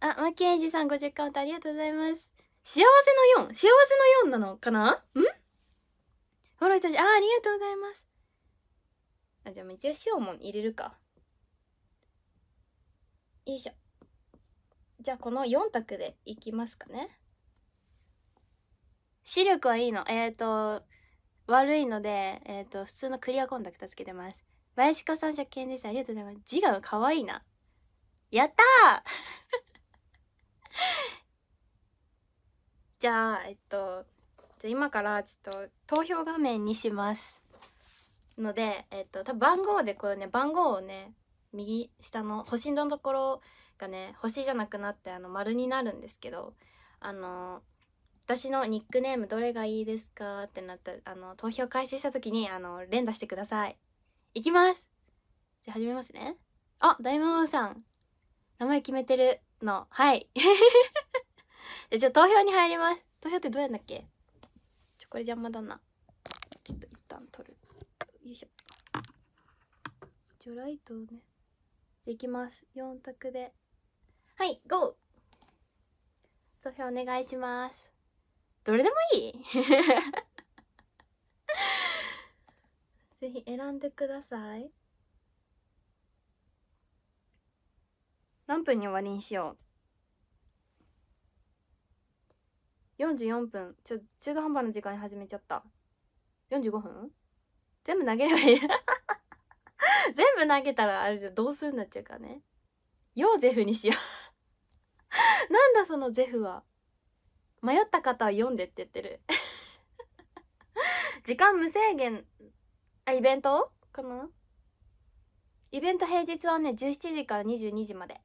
あ、マキエイジさん50カウントありがとうございます。幸せの 4! 幸せの4なのかなんフォローしたあ、ありがとうございます。あ、じゃあ一応塩も入れるか。よいしょ。じゃあこの4択でいきますかね。視力はいいの。えっ、ー、と、悪いので、えっ、ー、と、普通のクリアコンタクトつけてます。林子さん初見です。ありがとうございます。字が可愛いな。やったー じゃあ、えっと、じゃ今からちょっと投票画面にします。ので、えっと、多分番号でこうね、番号をね、右下の星のところがね、星じゃなくなってあの丸になるんですけど、あの私のニックネームどれがいいですかってなったあの投票開始した時にあの連打してください。いきますじゃあ始めますね。あ、大魔王さん。名前決めてるの。はい。じゃあ投票に入ります。投票ってどうやんだっけちょ、これ邪魔だな。ちょっと一旦取る。よいしょ。一応ライトをね。じゃあいきます。4択で。はい、GO! 投票お願いします。どれでもいいぜひ選んでください何分に終わりにしよう44分ちょ中途半端な時間に始めちゃった45分全部投げればいい 全部投げたらあれでするになっちゃうかねヨーゼフにしよう なんだそのゼフは迷った方は読んでって言ってる 時間無制限あイベントかなイベント平日はね17時から22時まで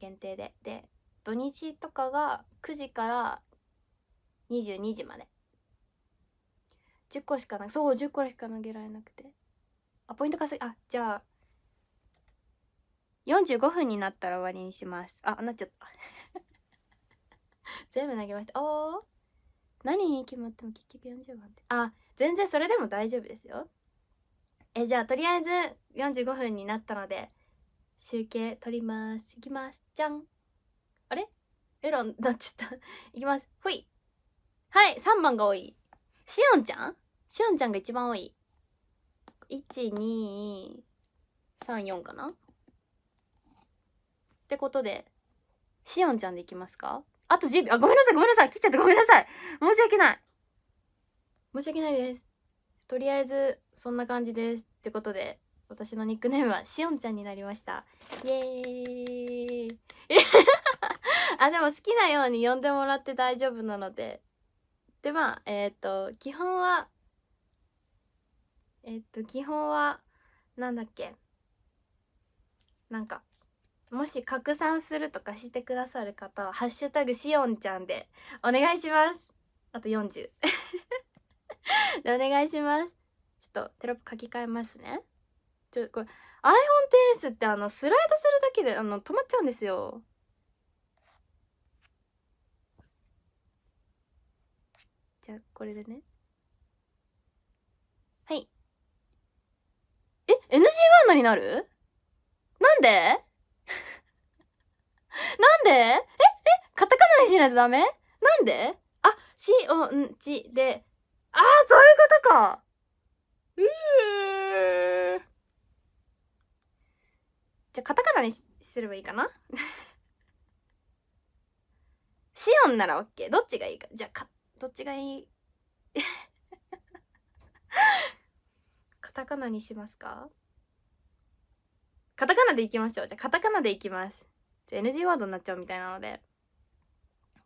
限定でで土日とかが9時から22時まで10個しかなそう10個しか投げられなくてあポイント稼ぎあじゃあ45分になったら終わりにしますあなっちゃった 全部投げましたおお何に決まっても結局40番ってあ全然それでも大丈夫ですよえじゃあとりあえず45分になったので集計取りますいきますじゃんあれエロンなっちゃった いきますほいはい3番が多いしおんちゃんしおんちゃんが一番多い1234かなってことでしおんちゃんでいきますかあと10秒あごめんなさいごめんなさい切っちゃったごめんなさい申し訳ない申し訳ないですとりあえずそんな感じですってことで私のニックネームはしおんちゃんになりましたイエーイ あでも好きなように呼んでもらって大丈夫なのででまあえっ、ー、と基本はえっ、ー、と基本はなんだっけなんかもし拡散するとかしてくださる方は「ハッシュタグしおんちゃん」でお願いしますあと40 お願いしますちょっとテロップ書き換えますねちょこれ iPhone10S ってあのスライドするだけであの止まっちゃうんですよじゃあこれでねはいえ NG ワードになるなんで なんでええカタカナにしないとダメなんであ、し、お、ん、ち、で、ああ、そういうことか。うー。じゃ、カタカナにすればいいかな シオンならオッケー。どっちがいいか。じゃあ、か、どっちがいい カタカナにしますかカタカナでいきましょう。じゃあ、カタカナでいきます。じゃあ、NG ワードになっちゃうみたいなので。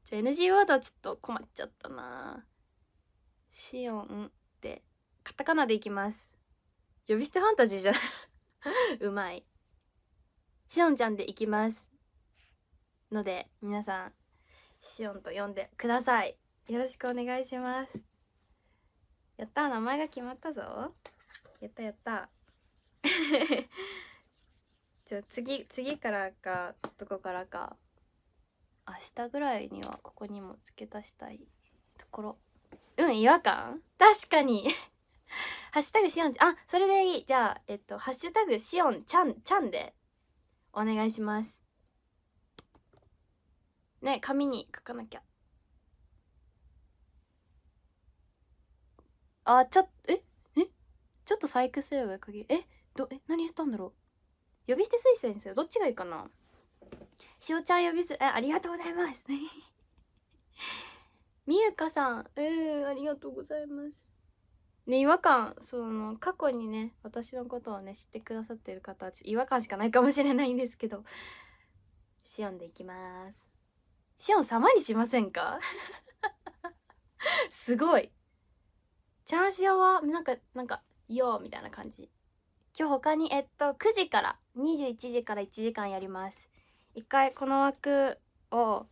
じゃあ、NG ワードはちょっと困っちゃったなシオンってカタカナでいきます呼び捨てファンタジーじゃ うまいシオンちゃんでいきますので皆さんシオンと呼んでくださいよろしくお願いしますやった名前が決まったぞやったやったじゃ 次次からかどこからか明日ぐらいにはここにも付け足したいところうん違和感確かにハッシュタグしおんあそれでいいじゃあえっとハッシュタグしおんちゃんちゃんでお願いしますね紙に書かなきゃあちょっとええちょっと細工すればえどえ何やったんだろう呼び捨て推薦ですよどっちがいいかなしおちゃん呼びすえありがとうございますみゆかさんうんありがとうございますね違和感その過去にね私のことをね知ってくださってる方はちょ違和感しかないかもしれないんですけどシオンでいきますシオン様にしませんか すごいチャンシオはなんかなんか「よー」みたいな感じ今日他にえっと9時から21時から1時間やります一回この枠を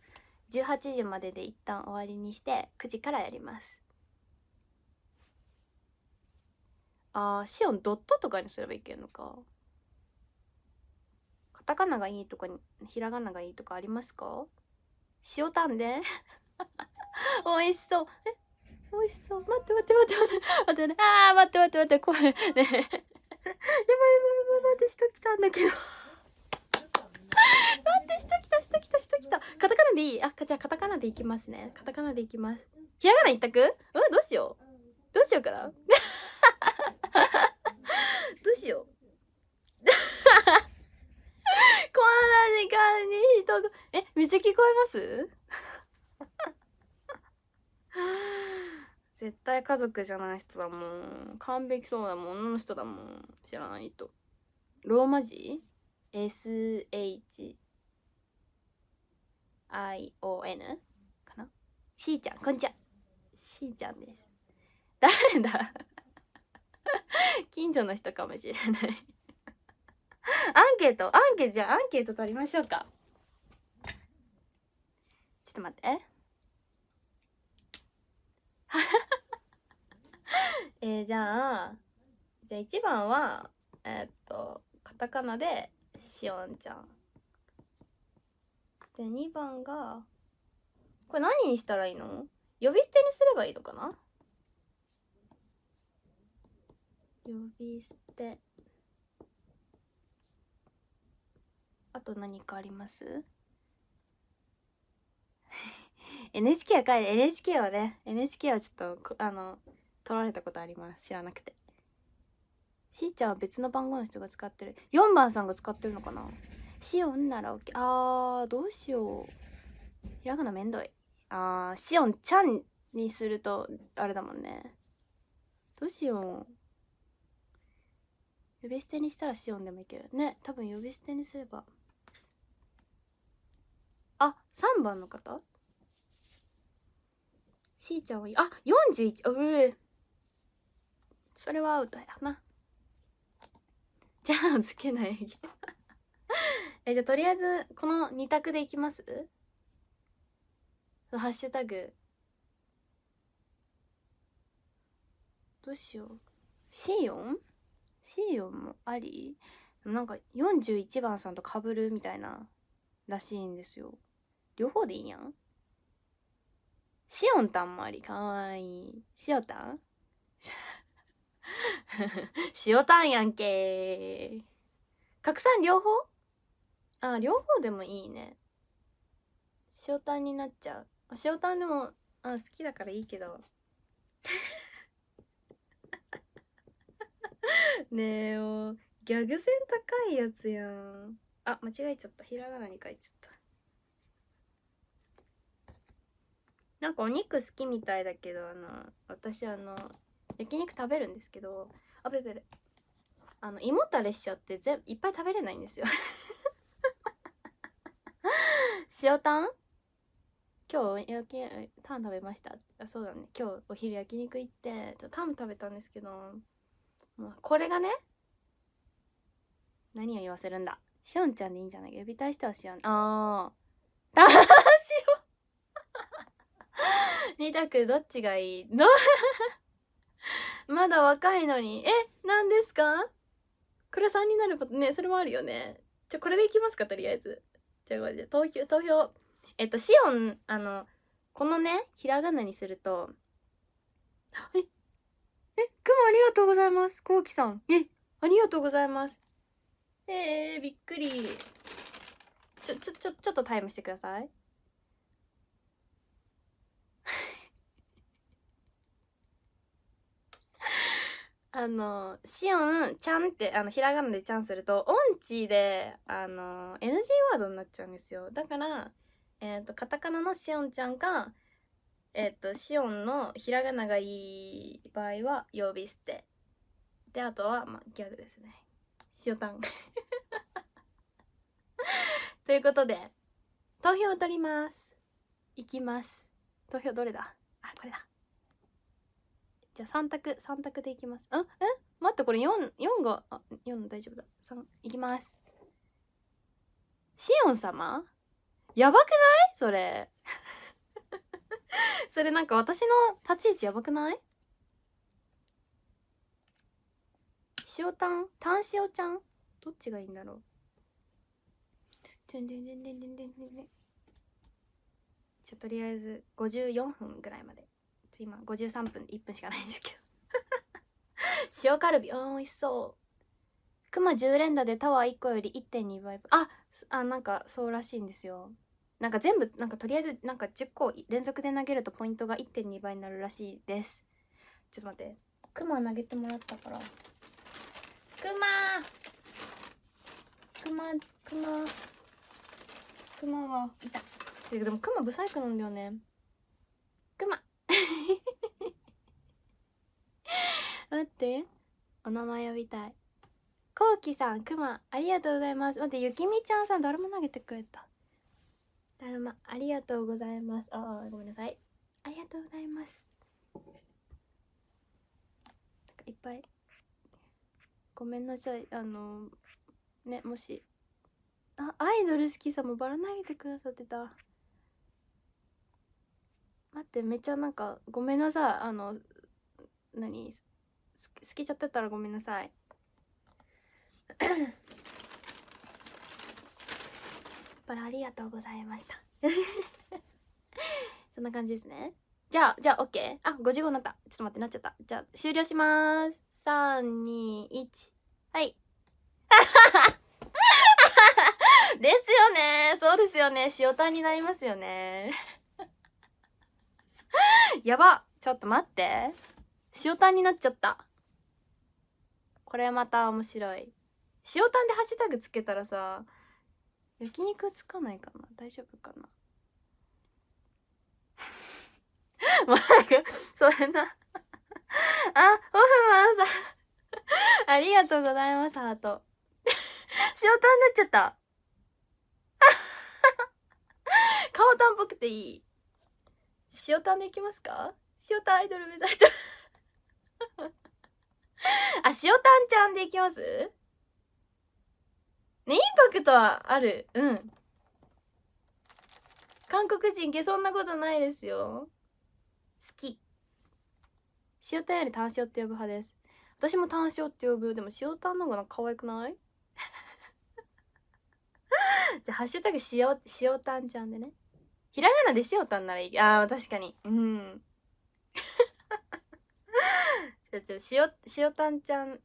18時までで一旦終わりにして9時からやりますあーシオンドットとかにすればいけるのかカタカナがいいとかにひらがながいいとかありますか塩タンで 美味しそうえ美味しそう待って待って待って待って待ってあー待って待って待ってこれね やばいやばいやばい待って人来たんだけどってし来たし来たし来たカタカナでいいあじゃあカタカナでいきますねカタカナでいきますひらがな一択うんどうしようどうしようかな どうしよう こんな時間に人がえめっちゃ聞こえます 絶対家族じゃない人だもん完璧そうだもん女の人だもん知らないと。ローマ字 ?SH ION かなしーちゃんこんにちはしーちゃんです誰だ近所の人かもしれないアンケートアンケートじゃあアンケート取りましょうかちょっと待って えー、じゃあじゃあ1番はえー、っとカタカナでしおんちゃんで2番がこれ何にしたらいいの呼び捨てにすればいいのかな呼び捨てあと何かあります NHK は帰る NHK はね NHK はちょっとあの取られたことあります知らなくてしーちゃんは別の番号の人が使ってる4番さんが使ってるのかなしおんなら OK あーどうしようひらがなめんどいあーしおんちゃんにするとあれだもんねどうしよう呼び捨てにしたらしおんでもいけるね多分呼び捨てにすればあ3番の方しーちゃんはいあ41うえそれはアウトやなじゃあつけないえじゃあとりあえずこの2択でいきますハッシュタグどうしようシオンシオンもありなんか41番さんとかぶるみたいならしいんですよ両方でいいやんシオンタンもありかわいいシオタン シオタンやんけ拡散両方あ両方でもいいね塩タンになっちゃう塩タンでもあ好きだからいいけど ねえおギャグ線高いやつやんあ間違えちゃったひらがなに書いちゃったなんかお肉好きみたいだけどあの私あの焼肉食べるんですけどあべべべあの胃もたれしちゃってぜいっぱい食べれないんですよ塩タン今日焼きタン食べましたあそうだね今日お昼焼肉行ってちょっとタン食べたんですけど、まあ、これがね何を言わせるんだしおんちゃんでいいんじゃない呼びたい人はしおんああ たしお二択どっちがいいの まだ若いのにえ何ですか黒さんになることねそれもあるよねじゃこれでいきますかとりあえずということで投票投票えっとシオンあのこのねひらがなにするとええくもありがとうございますこうきさんえありがとうございますえー、びっくりちょちょちょちょっとタイムしてくださいあのシオンちゃんってあのひらがなでちゃんすると音痴であの NG ワードになっちゃうんですよだからえっ、ー、とカタカナのシオンちゃんがえっ、ー、とシオンのひらがながいい場合は呼び捨てであとは、まあ、ギャグですね塩タン ということで投票を取りますいきます投票どれだあこれだじゃあ3択3択でいきますうえ待ってこれ 4, 4があ4大丈夫だ3いきますシオン様やばくないそれ それなんか私の立ち位置やばくない塩タンんたんちゃんどっちがいいんだろうちょとりあえず54分ぐらいまでちょ今53分で1分しかないんですけど 塩カルビうん美味しそうマ10連打でタワー1個より1.2倍ああなんかそうらしいんですよなんか全部なんかとりあえずなんか10個連続で投げるとポイントが1.2倍になるらしいですちょっと待ってクマ投げてもらったからククマクマはいたでもマブサイクなんだよねクマ待ってお名前呼びたいこうきさんくまありがとうございます待ってゆきみちゃんさんだるま投げてくれただるまありがとうございますあごめんなさいありがとうございますいっぱいごめんなさいあのねもしあアイドル好きさんもばら投げてくださってた待ってめっちゃなんかごめんなさいあの何き透きちゃってたらごめんなさい バラありがとうございました そんな感じですねじゃあじゃあケー。あ55になったちょっと待ってなっちゃったじゃあ終了します321はい ですよねそうですよね塩タンになりますよね やばちょっと待って塩タンになっちゃったこれまた面白い塩タンでハッシュタグつけたらさ焼肉つかないかな大丈夫かなもう なんかそれなあホフマンさんありがとうございますハート塩炭になっちゃった 顔タンっぽくていい塩タンでいきますか塩タンアイドル目指した あ、塩タンちゃんでいきますね、インパクトはある。うん。韓国人けそんなことないですよ。好き。塩タンより単ン塩って呼ぶ派です。私も単ン塩って呼ぶ。でも塩タンの方が可愛くない じゃあ、ハッシュタグ塩、塩タンちゃんでね。ひらがなで塩タンならいい。ああ、確かに。うん。違う違う塩塩たんちゃん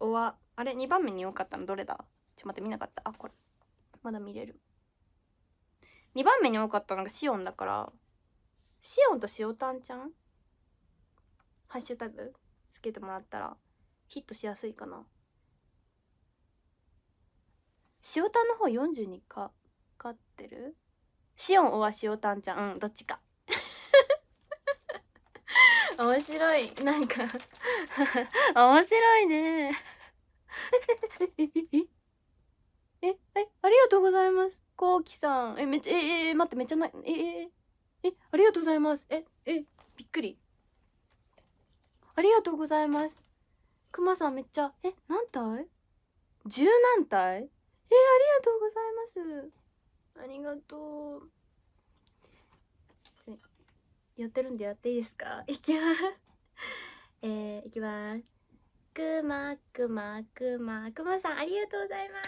おわあれ2番目に多かったのどれだちょっと待って見なかったあこれまだ見れる2番目に多かったのがシオンだからシオンと塩たんちゃんハッシュタグつけてもらったらヒットしやすいかな塩たんの方42かかってるシオンおわ塩たんちゃんうんどっちか面白いなんか面白いねええありがとうございますこうきさんえめっちゃええ待ってめっちゃなえええありがとうございますええびっくりありがとうございますくまさんめっちゃえ何体十何体えありがとうございますありがとうやってるんでやっていいですか いきますえー、いきますくまくまくまくまさんありがとうございま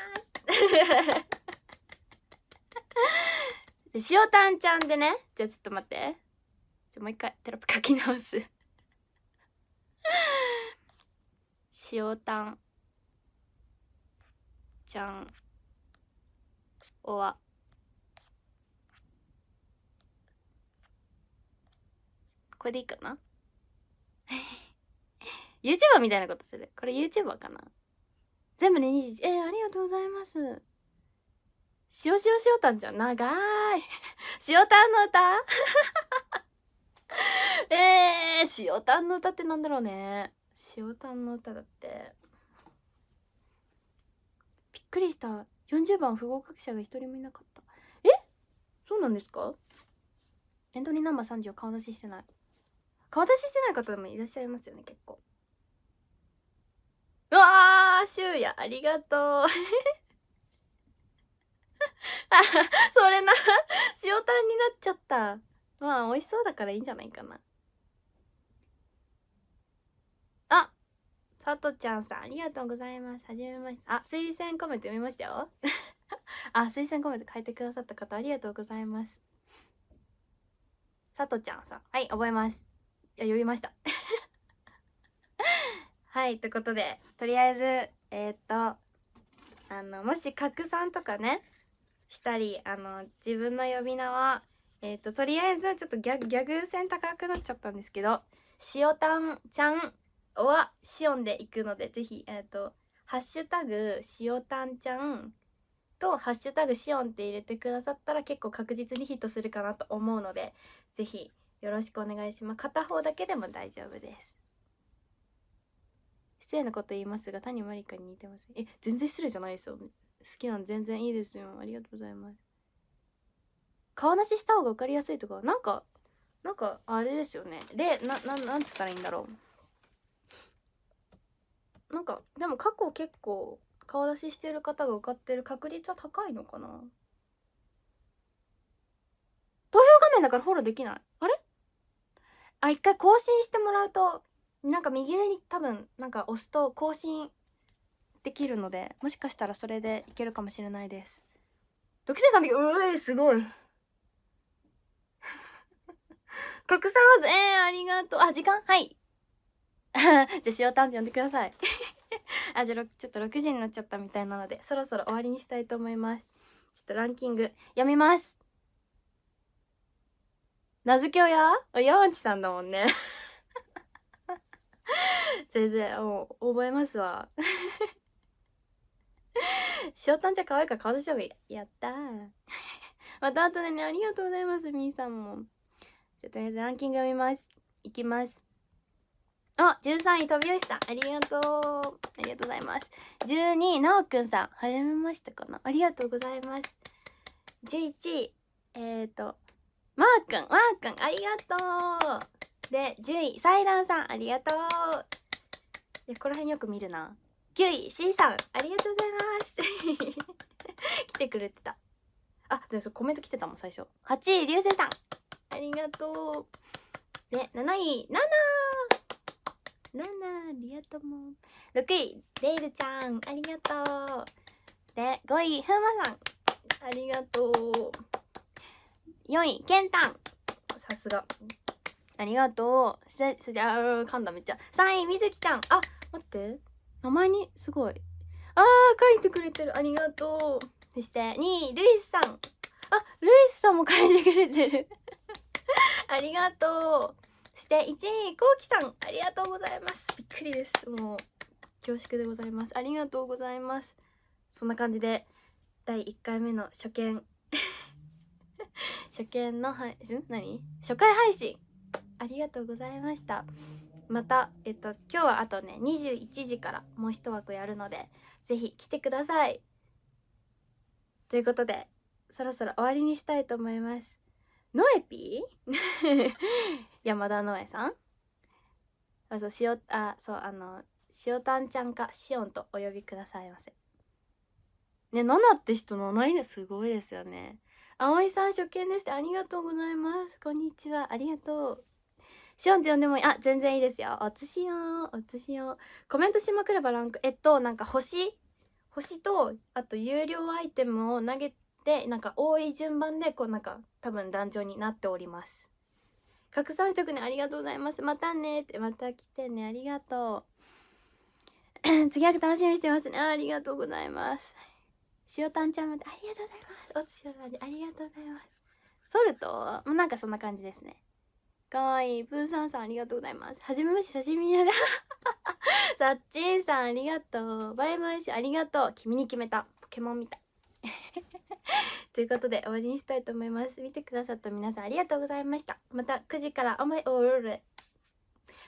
す塩 たんちゃんでねじゃあちょっと待ってじゃもう一回テロップ書き直す塩 たんちゃんおわこれでいいかな YouTuber みたいなことするこれ YouTuber かな全部で21えー、ありがとうございます塩塩塩たんじゃん長い塩 たんの歌 えー、塩たんの歌ってなんだろうね塩たんの歌だってびっくりした40番不合格者が一人もいなかったえそうなんですかエントリーナンバー30顔出ししてない顔出ししてない方でもいらっしゃいますよね結構うわあしゅうやありがとう それな塩タンになっちゃったまあ美味しそうだからいいんじゃないかなあさとちゃんさんありがとうございますはじめましてあ推薦コメント読みましたよ あ推薦コメント書いてくださった方ありがとうございますさとちゃんさんはい覚えますや読みました はいということでとりあえずえー、っとあのもし拡散とかねしたりあの自分の呼び名はえー、っととりあえずちょっとギャギャグ線高くなっちゃったんですけどしおたんちゃんはしおんでいくのでぜひえー、っとハッシュタグしおたんちゃんとハッシュタグしおんって入れてくださったら結構確実にヒットするかなと思うのでぜひよろしくお願いします片方だけでも大丈夫です失礼なこと言いますが谷まりかに似てますえ全然失礼じゃないですよ好きなの全然いいですよありがとうございます顔なしした方が分かりやすいとかなんかなんかあれですよね例なななんつったらいいんだろうなんかでも過去結構顔出ししてる方が受かってる確率は高いのかな投票画面だからフォローできないあ一回更新してもらうとなんか右上に多分なんか押すと更新できるのでもしかしたらそれでいけるかもしれないです6300うえすごい国産ローズえー、ありがとうあ時間はい じゃあ塩タンって呼んでください あじゃあちょっと6時になっちゃったみたいなのでそろそろ終わりにしたいと思いますちょっとランキング読みます名付け親山内さんだもんね 全然もう覚えますわしおたんちゃん可愛いから顔出した方がやったー また後でねありがとうございますみーさんもじゃとりあえずランキング見ますいきますあ13位飛び吉さんありがとうありがとうございます12位なおくんさんはじめましたかなありがとうございます11位えっ、ー、とマー君マー君ありがとうで10位サイダンさんありがとうでここら辺よく見るな9位 C さんありがとうございます 来てくれてたあでもそれコメント来てたもん最初8位流星さんありがとうで7位ナナナナありがとうも6位レイルちゃんありがとうで5位風磨さんありがとう4位、ケンタン。さすが。ありがとう。せ、せ、あ噛んだめっちゃ。3位、みずきちゃん。あ、待って。名前に、すごい。あー、書いてくれてる。ありがとう。そして、2位、ルイスさん。あ、ルイスさんも書いてくれてる。ありがとう。そして1位こうきさんありがとうございますびっくりですもう恐縮でございますありがとうございますそんな感じで第1回目の初見 初見の配信何初回配信ありがとうございましたまたえっと今日はあとね21時からもう一枠やるので是非来てくださいということでそろそろ終わりにしたいと思いますノエピー 山田ノエさんあそう塩あそうあの塩おたんちゃんかしおんとお呼びくださいませねナナって人のないのすごいですよね葵さん初見ですてありがとうございますこんにちはありがとうシオンって呼んでもいいあ全然いいですよおつしよおつしよコメントしまくればランクえっとなんか星星とあと有料アイテムを投げてなんか多い順番でこうなんか多分壇上になっております拡散してくねありがとうございますまたねってまた来てねありがとう 次役楽しみにしてますねありがとうございます塩タんちゃんまでありがとうございますおつしおさんでありがとうございますソルトもなんかそんな感じですねかわいいプーさんさんありがとうございますはじめましてじみ屋だ さッちンさんありがとうバイバイしありがとう君に決めたポケモンみたい ということで終わりにしたいと思います見てくださった皆さんありがとうございましたまた9時からおまおろれ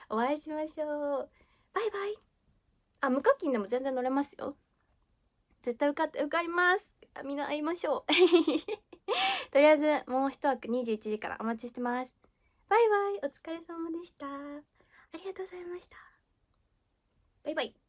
お会いしましょうバイバイあ無課金でも全然乗れますよ絶対受かって受かりますみんな会いましょう とりあえずもう一枠21時からお待ちしてますバイバイお疲れ様でしたありがとうございましたバイバイ